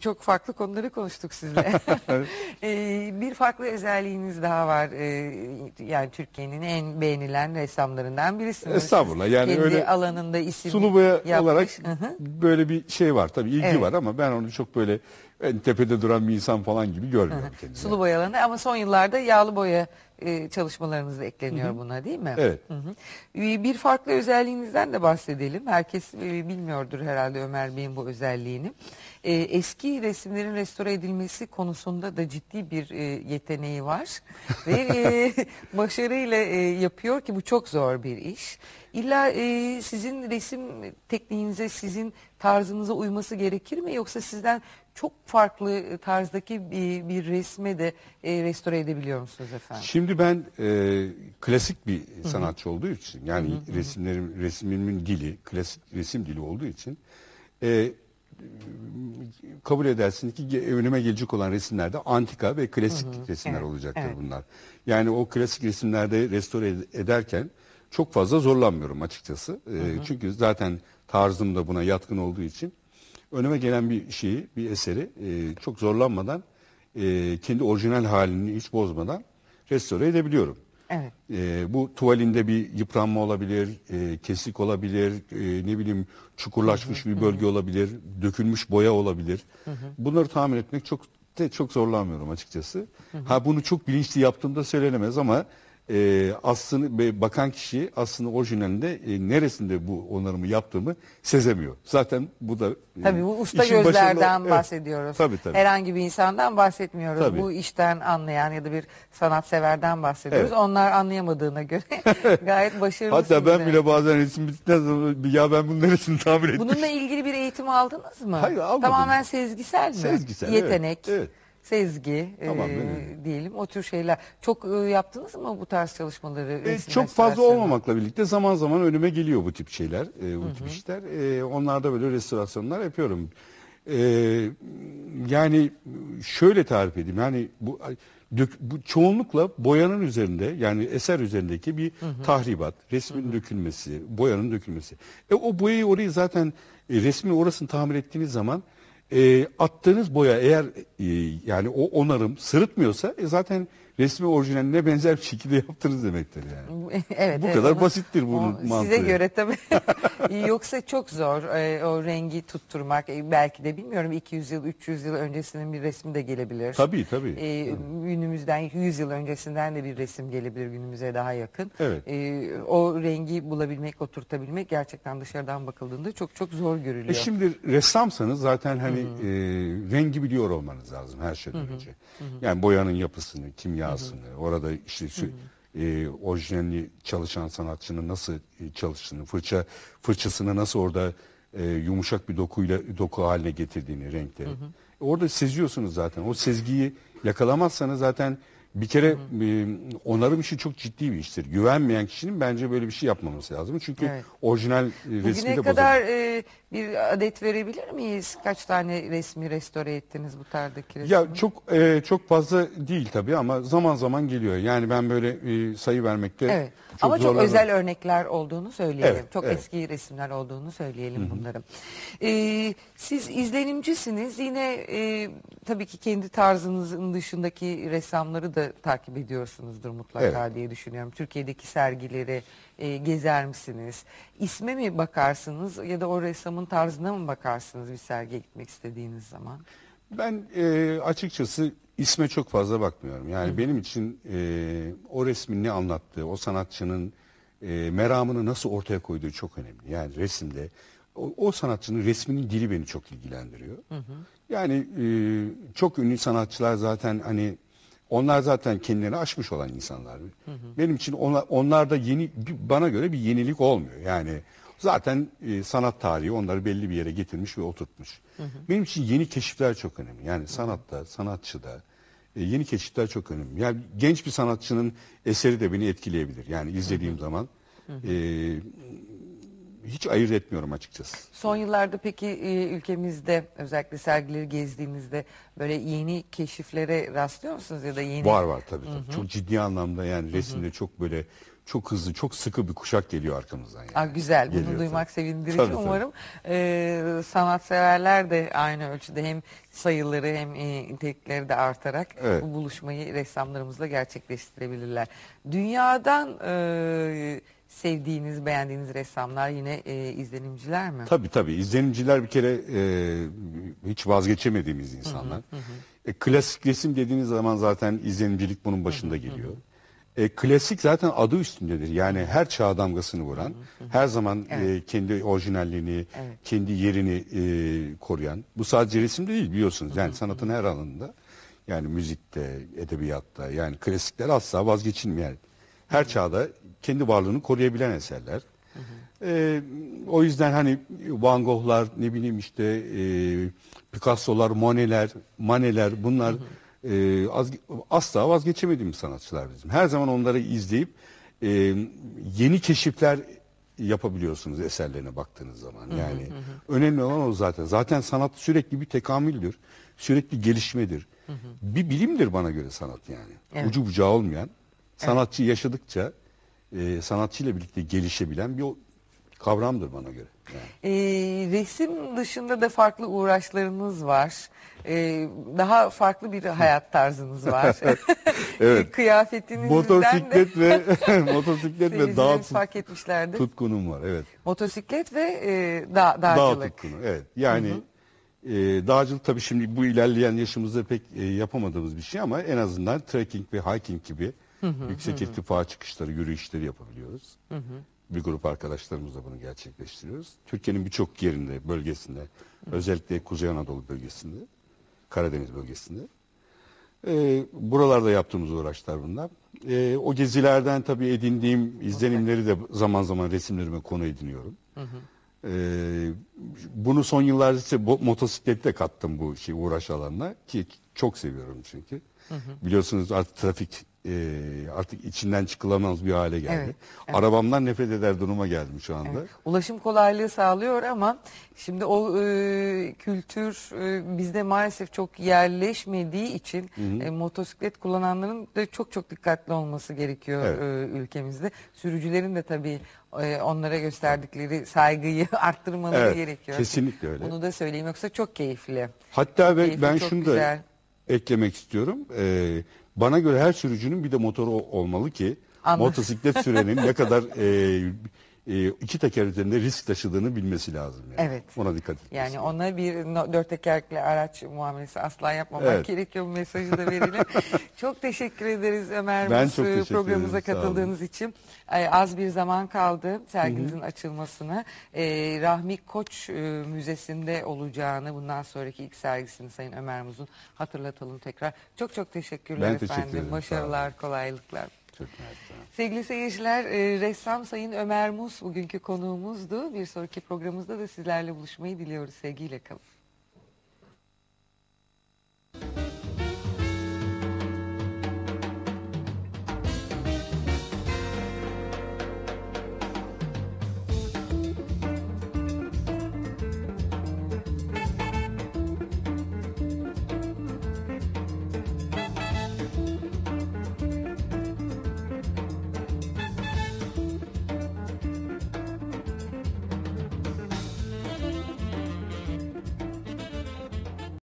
Çok farklı konuları konuştuk sizle. Ee, bir farklı özelliğiniz daha var. Ee, yani Türkiye'nin en beğenilen ressamlarından birisiniz. Estağfurullah. Yani Kendi öyle alanında isim sulu yapmış. olarak böyle bir şey var. Tabii ilgi evet. var ama ben onu çok böyle en tepede duran bir insan falan gibi görmüyorum kendimi. Sulu boya alanı ama son yıllarda yağlı boya e, da ekleniyor Hı -hı. buna değil mi? Evet. Hı -hı. E, bir farklı özelliğinizden de bahsedelim. Herkes e, bilmiyordur herhalde Ömer Bey'in bu özelliğini. E, eski resimlerin restore edilmesi konusunda da ciddi bir e, yeteneği var. Ve e, başarıyla e, yapıyor ki bu çok zor bir iş. İlla e, sizin resim tekniğinize, sizin tarzınıza uyması gerekir mi? Yoksa sizden çok farklı e, tarzdaki bir, bir resme de e, restore edebiliyor musunuz efendim? Şimdi ben e, klasik bir sanatçı olduğu için yani Hı-hı. resimlerim resmimin dili klasik resim dili olduğu için e, kabul edersin ki önüme gelecek olan resimlerde antika ve klasik Hı-hı. resimler evet, olacaktır evet. bunlar. Yani o klasik resimlerde restore ederken çok fazla zorlanmıyorum açıkçası. E, Hı-hı. Çünkü zaten tarzım da buna yatkın olduğu için Öneme gelen bir şeyi, bir eseri e, çok zorlanmadan, e, kendi orijinal halini hiç bozmadan restore edebiliyorum. Evet. E, bu tuvalinde bir yıpranma olabilir, e, kesik olabilir, e, ne bileyim çukurlaşmış bir bölge olabilir, dökülmüş boya olabilir. Bunları tamir etmek çok de çok zorlanmıyorum açıkçası. Ha bunu çok bilinçli yaptığımda söylenemez ama e, aslını bakan kişi aslında orijinalinde e, neresinde bu onarımı yaptığımı sezemiyor. Zaten bu da e, tabii bu usta gözlerden başında, bahsediyoruz. Evet, tabii, tabii. Herhangi bir insandan bahsetmiyoruz. Tabii. Bu işten anlayan ya da bir sanatseverden bahsediyoruz. Evet. Onlar anlayamadığına göre gayet başarılı. Hatta ben bile bazen resim bittikten sonra ya ben bunun neresini tahmin ettim. Bununla ilgili bir eğitim aldınız mı? Hayır almadım. Tamamen sezgisel mi? Sezgisel. Yetenek. Evet. evet sezgi Tamam, e, diyelim o tür şeyler. Çok e, yaptınız mı bu tarz çalışmaları? E, çok fazla olmamakla birlikte zaman zaman önüme geliyor bu tip şeyler, e, bu tip işler. E, onlarda böyle restorasyonlar yapıyorum. E, yani şöyle tarif edeyim. Yani bu dök, bu çoğunlukla boyanın üzerinde yani eser üzerindeki bir tahribat, resmin dökülmesi, boyanın dökülmesi. E o boyayı orayı zaten e, resmi orasını tamir ettiğiniz zaman e, attığınız boya eğer e, yani o onarım sırıtmıyorsa e, zaten resmi orijinaline benzer bir şekilde yaptınız demektir yani. evet. Bu evet, kadar basittir bunun mantığı. Size göre tabii. Yoksa çok zor e, o rengi tutturmak. E, belki de bilmiyorum 200 yıl 300 yıl öncesinin bir resmi de gelebilir. Tabii tabii. E, günümüzden 100 yıl öncesinden de bir resim gelebilir günümüze daha yakın. Evet. E, o rengi bulabilmek, oturtabilmek gerçekten dışarıdan bakıldığında çok çok zor görülüyor. E şimdi ressamsanız zaten hani Hı e, rengi biliyor olmanız lazım her şeyden Hı önce. Hı Yani boyanın yapısını, kimya aslında. Orada işte hı hı. E, orijinalini çalışan sanatçının nasıl e, çalıştığını, fırça fırçasını nasıl orada e, yumuşak bir dokuyla doku haline getirdiğini renkleri. Hı hı. Orada seziyorsunuz zaten. O sezgiyi yakalamazsanız zaten bir kere e, onarım işi çok ciddi bir iştir. Güvenmeyen kişinin bence böyle bir şey yapmaması lazım. Çünkü Evet. orijinal e, resmi Bugüne de bozar. kadar e, bir adet verebilir miyiz? Kaç tane resmi restore ettiniz bu tarzdaki resmi? Ya çok e, çok fazla değil tabii ama zaman zaman geliyor. Yani ben böyle e, sayı vermekte Evet. çok Ama çok özel örnekler olduğunu söyleyelim. Evet, çok evet. eski resimler olduğunu söyleyelim bunların. Ee, siz izlenimcisiniz. Yine e, tabii ki kendi tarzınızın dışındaki ressamları da da takip ediyorsunuzdur mutlaka evet. diye düşünüyorum. Türkiye'deki sergileri e, gezer misiniz? İsme mi bakarsınız ya da o ressamın tarzına mı bakarsınız bir sergiye gitmek istediğiniz zaman? Ben e, açıkçası isme çok fazla bakmıyorum. Yani Hı. benim için e, o resmin ne anlattığı, o sanatçının e, meramını nasıl ortaya koyduğu çok önemli. Yani resimde o, o sanatçının resminin dili beni çok ilgilendiriyor. Hı hı. Yani e, çok ünlü sanatçılar zaten hani onlar zaten kendilerini aşmış olan insanlar. Hı hı. Benim için onlar, onlar da yeni bana göre bir yenilik olmuyor. Yani zaten e, sanat tarihi onları belli bir yere getirmiş ve oturtmuş. Hı hı. Benim için yeni keşifler çok önemli. Yani sanatta, sanatçıda e, yeni keşifler çok önemli. Yani genç bir sanatçının eseri de beni etkileyebilir. Yani izlediğim hı hı. zaman hı e, hı hiç ayırt etmiyorum açıkçası. Son yıllarda peki e, ülkemizde özellikle sergileri gezdiğimizde böyle yeni keşiflere rastlıyor musunuz ya da yeni? Var var tabii tabii. Çok ciddi anlamda yani Hı -hı. resimde çok böyle çok hızlı, çok sıkı bir kuşak geliyor arkamızdan. Yani. Aa, güzel, geliyor, bunu duymak tabii. sevindirici tabii, umarım. Tabii. Ee, sanatseverler de aynı ölçüde hem sayıları hem e, nitelikleri de artarak evet. bu buluşmayı ressamlarımızla gerçekleştirebilirler. Dünyadan... E, sevdiğiniz, beğendiğiniz ressamlar yine e, izlenimciler mi? Tabii tabii. İzlenimciler bir kere e, hiç vazgeçemediğimiz insanlar. Hı hı hı. E, klasik resim dediğiniz zaman zaten izlenimcilik bunun başında hı hı. geliyor. E, klasik zaten adı üstündedir. Yani her çağ damgasını vuran, hı hı. her zaman e, evet. e, kendi orijinalliğini, evet. kendi yerini e, koruyan. Bu sadece resimde değil biliyorsunuz. Yani hı hı. sanatın her alanında. Yani müzikte, edebiyatta yani klasikler asla vazgeçilmeyen. Yani her çağda kendi varlığını koruyabilen eserler. Ee, o yüzden hani Van Gogh'lar ne bileyim işte e, Picasso'lar, Monet'ler, Manet'ler bunlar e, az, asla vazgeçemediğimiz sanatçılar bizim. Her zaman onları izleyip e, yeni keşifler yapabiliyorsunuz eserlerine baktığınız zaman. Yani hı hı hı. önemli olan o zaten. Zaten sanat sürekli bir tekamüldür. Sürekli gelişmedir. Hı hı. Bir bilimdir bana göre sanat yani. Evet. Ucu bucağı olmayan Sanatçı yaşadıkça e, sanatçıyla birlikte gelişebilen bir kavramdır bana göre. Yani. E, resim dışında da farklı uğraşlarınız var. E, daha farklı bir hayat tarzınız var. evet. Kıyafetinizden motosiklet de... ve motosiklet ve dağ tut, fark etmişlerdi. tutkunum var. Evet. Motosiklet ve e, dağ, dağcılık. Dağ tutkunu. Evet. Yani E, dağcılık tabii şimdi bu ilerleyen yaşımızda pek e, yapamadığımız bir şey ama en azından trekking ve hiking gibi Hı Yüksek hı. irtifa çıkışları, yürüyüşleri yapabiliyoruz. Hı hı. Bir grup arkadaşlarımızla bunu gerçekleştiriyoruz. Türkiye'nin birçok yerinde, bölgesinde, hı. özellikle Kuzey Anadolu bölgesinde, Karadeniz bölgesinde. E, buralarda yaptığımız uğraşlar bunlar. E, o gezilerden tabii edindiğim izlenimleri de zaman zaman resimlerime konu ediniyorum. Hı hı. E, bunu son yıllarda ise motosiklette kattım bu şey uğraş alanına ki çok seviyorum çünkü. Hı hı. Biliyorsunuz artık trafik e, artık içinden çıkılamaz bir hale geldi. Evet, evet. Arabamdan nefret eder duruma geldim şu anda. Evet. Ulaşım kolaylığı sağlıyor ama şimdi o e, kültür e, bizde maalesef çok yerleşmediği için E, motosiklet kullananların da çok çok dikkatli olması gerekiyor evet. e, ülkemizde. Sürücülerin de tabii e, onlara gösterdikleri saygıyı arttırmaları evet, gerekiyor. Kesinlikle öyle. Bunu da söyleyeyim yoksa çok keyifli. Hatta ben, keyifli, ben şunu güzel. da eklemek istiyorum. Eee bana göre her sürücünün bir de motoru olmalı ki Anladım. motosiklet sürenin ne kadar e, e, iki teker üzerinde risk taşıdığını bilmesi lazım. Yani. Evet. Ona dikkat etmesi. Yani lazım. ona bir dört tekerlekli araç muamelesi asla yapmamak evet. gerekiyor mesajı da verelim. çok teşekkür ederiz Ömer ben Mus, çok teşekkür programımıza ederim, katıldığınız için. E, az bir zaman kaldı serginizin Hı-hı. açılmasına. E, Rahmi Koç e, Müzesi'nde olacağını bundan sonraki ilk sergisini Sayın Ömer Muz'un hatırlatalım tekrar. Çok çok teşekkürler ben efendim. Teşekkür ederim, Başarılar, kolaylıklar. Sevgili seyirciler, e, ressam Sayın Ömer Mus bugünkü konuğumuzdu. Bir sonraki programımızda da sizlerle buluşmayı diliyoruz. Sevgiyle kalın.